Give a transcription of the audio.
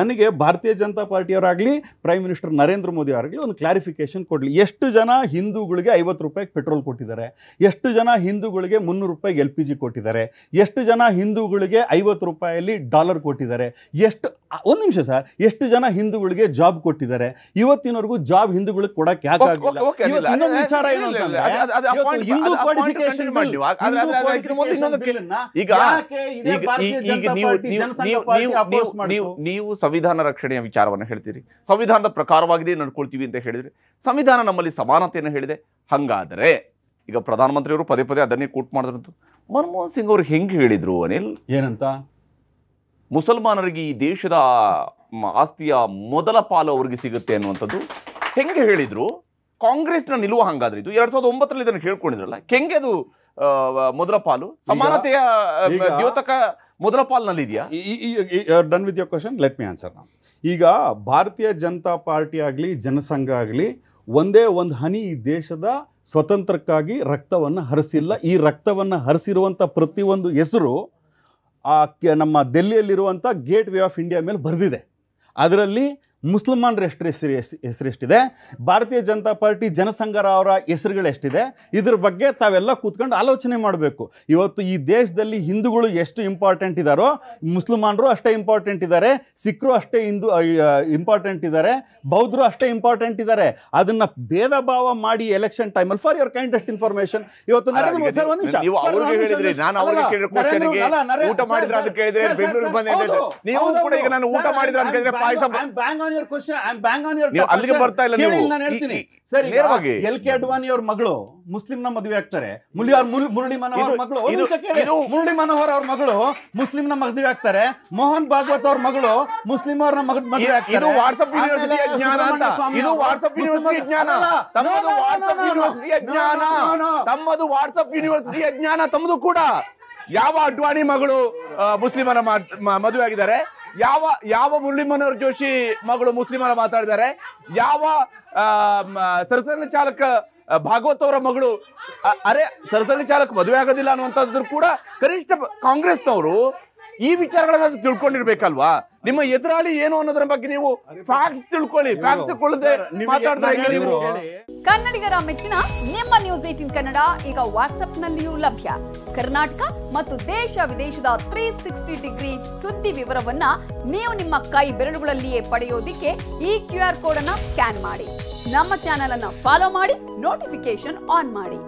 ನನಗೆ ಭಾರತೀಯ ಜನತಾ ಪಾರ್ಟಿಯವರಾಗಲಿ prime minister Narendra Modi ಅವರಾಗಲಿ ಒಂದು ಕ್ಲಾರಿಫಿಕೇಶನ್ ಕೊಡಲಿ ಎಷ್ಟು ಜನ ಹಿಂದೂಗಳಿಗೆ ಐವತ್ತು ರೂಪಾಯಿಗೆ ಪೆಟ್ರೋಲ್ ಕೊಟ್ಟಿದ್ದಾರೆ ಎಷ್ಟು ಜನ ಹಿಂದೂಗಳಿಗೆ ಮುನ್ನೂರು ರೂಪಾಯಿಗೆ ಎಲ್ ಪಿ ಜಿ ಕೊಟ್ಟಿದ್ದಾರೆ ಎಷ್ಟು ಜನ ಹಿಂದೂಗಳಿಗೆ ಐವತ್ತು ರೂಪಾಯಲ್ಲಿ ಡಾಲರ್ ಕೊಟ್ಟಿದ್ದಾರೆ ಎಷ್ಟು ಒಂದು ನಿಮಿಷ ಸರ್ ಎಷ್ಟು ಜನ ಹಿಂದೂಗಳಿಗೆ ಜಾಬ್ ಕೊಟ್ಟಿದ್ದಾರೆ ಇವತ್ತಿನವರೆಗೂ ಜಾಬ್ ಹಿಂದೂಗಳಿಗೆ ಕೊಡಕ್ಕೆ ಯಾಕೆ ವಿಚಾರ ಹಿಂದೂ ಕ್ವಾಲಿಫಿಕೇಶನ್ ಈಗ ನೀವು ಸಂವಿಧಾನ ರಕ್ಷಣೆಯ ವಿಚಾರವನ್ನು ಹೇಳ್ತೀರಿ ಸಂವಿಧಾನದ ಪ್ರಕಾರವಾಗಿದೆ ನಡ್ಕೊಳ್ತೀವಿ ಅಂತ ಹೇಳಿದರೆ ಸಂವಿಧಾನ ನಮ್ಮಲ್ಲಿ ಸಮಾನತೆಯನ್ನು ಹೇಳಿದೆ ಹಾಗಾದರೆ ಈಗ ಪ್ರಧಾನಮಂತ್ರಿಯವರು ಪದೇ ಪದೇ ಅದನ್ನೇ ಕೂಟ್ ಮಾಡಿದ್ರಂತು ಮನಮೋಹನ್ ಸಿಂಗ್ ಅವರು ಹೆಂಗೆ ಹೇಳಿದರು ಅನಿಲ್ ಏನಂತ ಮುಸಲ್ಮಾನರಿಗೆ ಈ ದೇಶದ ಆಸ್ತಿಯ ಮೊದಲ ಪಾಲು ಅವರಿಗೆ ಸಿಗುತ್ತೆ ಅನ್ನುವಂಥದ್ದು ಹೆಂಗೆ ಹೇಳಿದರು ಕಾಂಗ್ರೆಸ್ನ ನಿಲುವು ಹಂಗಾದ್ರೆ ಇದು ಎರಡ್ ಸಾವಿರದ ಒಂಬತ್ತರಲ್ಲಿ ಇದನ್ನು ಕೇಳ್ಕೊಂಡಿದ್ರಲ್ಲ ಕೆಂಗೆ ಅದು ಮೊದಲ ಪಾಲು ಸಮಾನತೆಯ ದ್ಯೋತಕ ಮೊದಲ ಪಾಲ್ನಲ್ಲಿ ಇದೆಯಾ done with your question let me answer ನಾವು ಈಗ ಭಾರತೀಯ ಜನತಾ ಪಾರ್ಟಿ ಆಗಲಿ ಜನಸಂಘ ಆಗಲಿ ಒಂದೇ ಒಂದು ಹನಿ ಈ ದೇಶದ ಸ್ವತಂತ್ರಕ್ಕಾಗಿ ರಕ್ತವನ್ನು ಹರಿಸಿಲ್ಲ ಈ ರಕ್ತವನ್ನು ಹರಿಸಿರುವಂಥ ಪ್ರತಿಯೊಂದು ಹೆಸರು ಆ ನಮ್ಮ ದೆಲ್ಲಿಯಲ್ಲಿರುವಂಥ ಗೇಟ್ ವೇ ಆಫ್ ಇಂಡಿಯಾ ಮೇಲೆ ಬರೆದಿದೆ ಅದರಲ್ಲಿ ಮುಸಲ್ಮಾನರ ಹೆಸರು ಹೆಸರು ಎಷ್ಟಿದೆ ಭಾರತೀಯ ಜನತಾ ಪಾರ್ಟಿ ಜನಸಂಘರ ಅವರ ಹೆಸರುಗಳು ಎಷ್ಟಿದೆ ಇದ್ರ ಬಗ್ಗೆ ತಾವೆಲ್ಲ ಕೂತ್ಕೊಂಡು ಆಲೋಚನೆ ಮಾಡಬೇಕು ಇವತ್ತು ಈ ದೇಶದಲ್ಲಿ ಹಿಂದೂಗಳು ಎಷ್ಟು ಇಂಪಾರ್ಟೆಂಟ್ ಇದ್ದಾರೋ ಮುಸ್ಲ್ಮಾನರು ಅಷ್ಟೇ ಇಂಪಾರ್ಟೆಂಟ್ ಇದ್ದಾರೆ ಸಿಖ್ರು ಅಷ್ಟೇ ಹಿಂದೂ ಇಂಪಾರ್ಟೆಂಟ್ ಇದ್ದಾರೆ ಬೌದ್ಧರು ಅಷ್ಟೇ ಇಂಪಾರ್ಟೆಂಟ್ ಇದ್ದಾರೆ ಅದನ್ನು ಭೇದ ಭಾವ ಮಾಡಿ ಎಲೆಕ್ಷನ್ ಟೈಮಲ್ಲಿ ಫಾರ್ ಯುವರ್ ಕೈಂಡ್ ಇನ್ಫಾರ್ಮೇಶನ್ ಇವತ್ತು ನರೇಂದ್ರ ಮೋದಿ ಸರ್ ಒಂದು ನಿಮಿಷ ಊಟ ಮಾಡಿದ್ರೆ your question I bang on your ಅಲ್ಲಿಗೆ ಬರ್ತಾ ಇಲ್ಲ ನೀವು ನಾನು ಹೇಳ್ತೀನಿ ಸರಿ ಎಲ್ ಕೆ ಅಡ್ವಾನಿ ಅವ್ರ ಮಗಳು ಮುಸ್ಲಿಂನ ಮದುವೆ ಆಗ್ತಾರೆ ಮುಲಿ ಅವ್ರ ಮುರಳಿ ಮನೋಹರ್ ಮಗಳು ಮುರುಳಿ ಮನೋಹರ್ ಅವ್ರ ಮಗಳು ಮುಸ್ಲಿಂನ ಮದುವೆ ಆಗ್ತಾರೆ ಮೋಹನ್ ಭಾಗವತ್ ಅವ್ರ ಮಗಳು ಮುಸ್ಲಿಂ ಅವರ ಮಗಳ ಮದುವೆ ಆಗ್ತಾರೆ ಇದು ವಾಟ್ಸ್ಆಪ್ ಯೂನಿವರ್ಸಿಟಿಯ ಜ್ಞಾನ ಅಂತ ಇದು ವಾಟ್ಸ್ಆಪ್ ಯೂನಿವರ್ಸಿಟಿ ಜ್ಞಾನ ತಮ್ಮದು ವಾಟ್ಸ್ಆಪ್ ಯೂನಿವರ್ಸಿಟಿಯ ಜ್ಞಾನ ತಮ್ಮದು ಜ್ಞಾನ ತಮ್ಮದು ಕೂಡ ಯಾವ ಅಡ್ವಾಣಿ ಮಗಳು ಮುಸ್ಲಿಮರ ಮದುವೆ ಆಗಿದ್ದಾರೆ ಯಾವ ಯಾವ ಮುರಳಿ ಜೋಶಿ ಮಗಳು ಮುಸ್ಲಿಮರ ಮಾತಾಡಿದ್ದಾರೆ ಯಾವ ಸರಸಂಘ ಚಾಲಕ ಭಾಗವತ್ ಅವರ ಮಗಳು ಅರೆ ಸರಸಂಘ ಚಾಲಕ ಮದುವೆ ಆಗೋದಿಲ್ಲ ಅನ್ನುವಂಥದ್ದು ಕೂಡ ಕನಿಷ್ಠ ಕಾಂಗ್ರೆಸ್ನವರು ಈ ವಿಚಾರಗಳನ್ನ ತಿಳ್ಕೊಂಡಿರ್ಬೇಕಲ್ವಾ ನಿಮ್ಮ ಎದುರಾಳಿ ಏನು ಅನ್ನೋದ್ರ ಬಗ್ಗೆ ನೀವು ಫ್ಯಾಕ್ಟ್ಸ್ ತಿಳ್ಕೊಳ್ಳಿ ಫ್ಯಾಕ್ಟ್ಸ್ ತಿಳ್ಕೊಳ್ಳದೆ ಕನ್ನಡಿಗರ ಮೆಚ್ಚಿನ ನಿಮ್ಮ ನ್ಯೂಸ್ ಏಟಿನ್ ಕನ್ನಡ ಈಗ ವಾಟ್ಸ್ಆಪ್ ನಲ್ಲಿಯೂ ಲಭ್ಯ ಕರ್ನಾಟಕ ಮತ್ತು ದೇಶ ವಿದೇಶದ ತ್ರೀ ಸಿಕ್ಸ್ಟಿ ಡಿಗ್ರಿ ಸುದ್ದಿ ವಿವರವನ್ನ ನೀವು ನಿಮ್ಮ ಕೈ ಬೆರಳುಗಳಲ್ಲಿಯೇ ಪಡೆಯೋದಿಕ್ಕೆ ಈ ಕ್ಯೂ ಆರ್ ಕೋಡ್ ಅನ್ನ ಸ್ಕ್ಯಾನ್ ಮಾಡಿ ನಮ್ಮ ಚಾನೆಲ್ ಅನ್ನ ಫಾಲೋ ಮಾಡಿ ನೋಟಿಫಿಕೇಶನ್ ಆನ್ ಮಾಡಿ